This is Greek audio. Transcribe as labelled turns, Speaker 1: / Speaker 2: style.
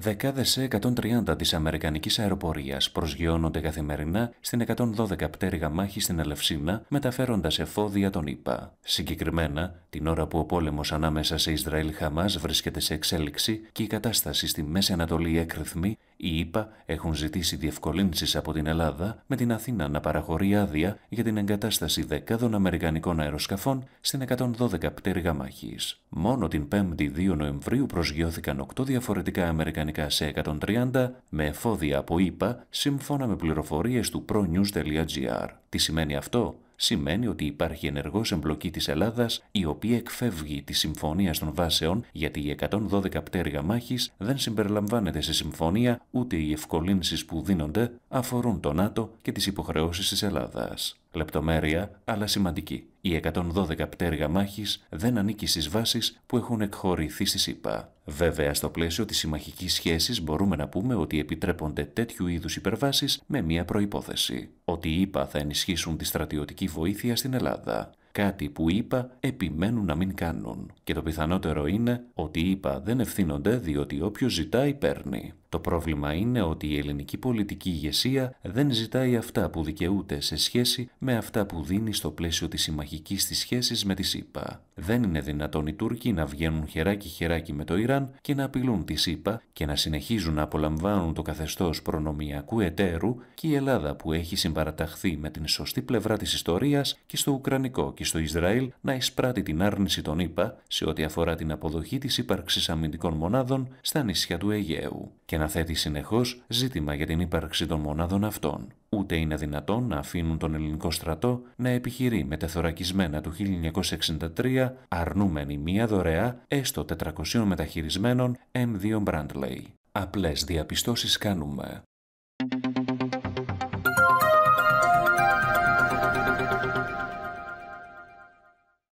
Speaker 1: Δεκάδες σε 130 της Αμερικανικής αεροπορίας προσγειώνονται καθημερινά στην 112 πτέρυγα μάχη στην Ελευσίνα, μεταφέροντας εφόδια των ΗΠΑ. Συγκεκριμένα, την ώρα που ο πόλεμος ανάμεσα σε Ισραήλ-Χαμά βρίσκεται σε εξέλιξη και η κατάσταση στη Μέση Ανατολή έκρηθμη, οι ΗΠΑ έχουν ζητήσει διευκολύνσεις από την Ελλάδα με την Αθήνα να παραχωρεί άδεια για την εγκατάσταση δεκάδων Αμερικανικών αεροσκαφών στην 112 πτέρυγα μάχης. Μόνο την 5η 2 Νοεμβρίου προσγειώθηκαν 8 διαφορετικά Αμερικανικά σε 130 με εφόδια από ΗΠΑ σύμφωνα με πληροφορίες του pronews.gr. Τι σημαίνει αυτό? σημαίνει ότι υπάρχει ενεργός εμπλοκή της Ελλάδας η οποία εκφεύγει τη Συμφωνία των Βάσεων γιατί οι 112 πτέρυγα μάχης δεν συμπεριλαμβάνεται σε Συμφωνία ούτε οι ευκολύνσεις που δίνονται αφορούν τον ΝΑΤΟ και τις υποχρεώσεις της Ελλάδας λεπτομέρεια αλλά σημαντική. Οι 112 πτέρυγα μάχης δεν ανήκει στις βάσεις που έχουν εκχωρηθεί στη ΣΥΠΑ. Βέβαια, στο πλαίσιο της συμμαχικής σχέσης μπορούμε να πούμε ότι επιτρέπονται τέτοιου είδους υπερβάσεις με μία προπόθεση: ότι οι ΗΠΑ θα ενισχύσουν τη στρατιωτική βοήθεια στην Ελλάδα. Κάτι που οι ΗΠΑ επιμένουν να μην κάνουν. Και το πιθανότερο είναι ότι οι ΗΠΑ δεν ευθύνονται διότι όποιος ζητάει παίρνει. Το πρόβλημα είναι ότι η ελληνική πολιτική ηγεσία δεν ζητάει αυτά που δικαιούται σε σχέση με αυτά που δίνει στο πλαίσιο της συμμαχικής της σχέσης με τη ΣΥΠΑ. Δεν είναι δυνατόν οι Τούρκοι να βγαίνουν χεράκι-χεράκι με το Ιράν και να απειλούν τη ΣΥΠΑ και να συνεχίζουν να απολαμβάνουν το καθεστώς προνομιακού εταίρου και η Ελλάδα που έχει συμπαραταχθεί με την σωστή πλευρά της ιστορίας και στο Ουκρανικό και στο Ισραήλ να εισπράττει την άρνηση των ΗΠΑ σε ό,τι αφορά την αποδοχή της ύπαρξης αμυντικών μονάδων στα νησιά του Αιγαίου να θέτει συνεχώς ζήτημα για την ύπαρξη των μονάδων αυτών. Ούτε είναι δυνατόν να αφήνουν τον ελληνικό στρατό να επιχειρεί με τεθωρακισμένα του 1963 αρνούμενη μία δωρεά έστω 400 μεταχειρισμένων M2 Bradley. Απλές διαπιστώσεις κάνουμε.